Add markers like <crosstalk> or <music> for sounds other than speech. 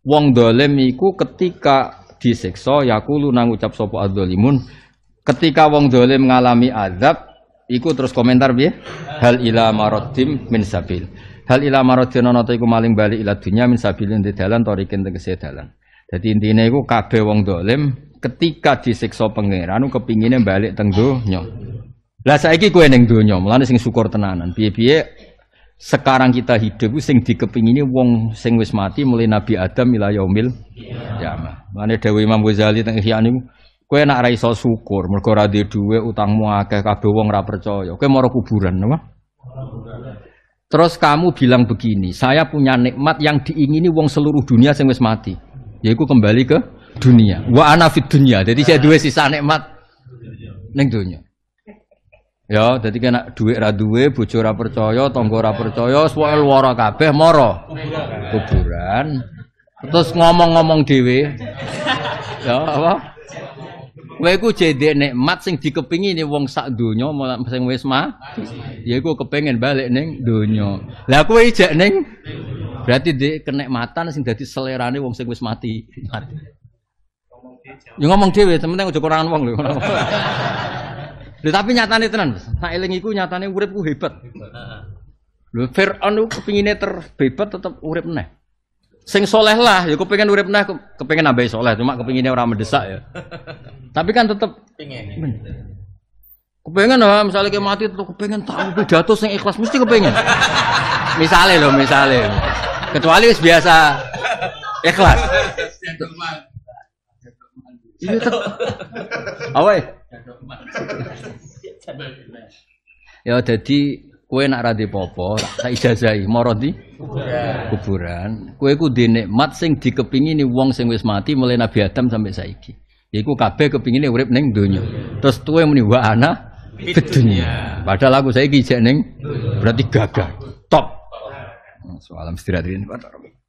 Wong dolim iku ketika disiksa yakulu nang ucap sapa adolimun ketika wong dolim ngalami azab iku terus komentar piye hal ila marotim min sabil hal ila marotim ana iku maling balik ila dunya min sabilin di dalan tarikin tegese dalan dadi intine iku kabeh wong dolim ketika disiksa pangeran kepinginnya balik teng donya lah saiki kowe ning donya mulane sing syukur tenanan piye-piye sekarang kita hidup sing ini wong sing wis mati mulai Nabi Adam ila yaumil kiamah. mana Mane Dewi Imam Ghazali teng Ihya niku kowe nak ra iso syukur mergo ra duwe utangmu akeh kabeh wong ra percaya. Kowe moro kuburan apa? Terus kamu bilang begini, saya punya nikmat yang diingini wong seluruh dunia sing wis mati. Yaiku kembali ke dunia. Wa ana fid dunia. Jadi saya duwe sisa nikmat ning dunia. Ya, jadi kena duit ra duwe, bojo ra percaya, tangga ra percaya, suwe lara kabeh mara. Kuburan. Terus ngomong-ngomong dhewe. Ya, apa? Kowe iku jendek nikmat sing dikepingini wong sak donya malah sing wis mah. Ya iku kepengin balik ning donya. Lah kowe ijek ning berarti dek kenikmatan sing dadi selerane wong sing wis mati. mati. Ya ngomong dhewe, temen aja kurangan wong lho. Lho tapi nyatane tenan, Mas. Tak eling iku nyatane uripku hebat. Lho Firaun ku kepingine terbebat tetep urip neh. Sing soleh lah, ya kepengen urip neh, kepengen nambah soleh, cuma kepingine orang mendesak ya. <laughs> tapi kan tetep pengen. Kepengen lah, misalnya kayak mati tuh kepengen tahu jatuh, sing ikhlas mesti kepengen. Misalnya loh, misalnya. Kecuali biasa ikhlas. Iya tetep. Awai. Ya jadi kue nak ra popo, tak ijazahi moro di kuburan. Kowe ku di sing dikepingi dikepingini wong sing wis mati mulai Nabi Adam sampai saiki. Iku kabeh ini urip neng dunyo Terus tuwe muni wa ana bidunya. Padahal aku saiki jek ning berarti gagal. Top. Nah, Soalam istirahat ini, Pak.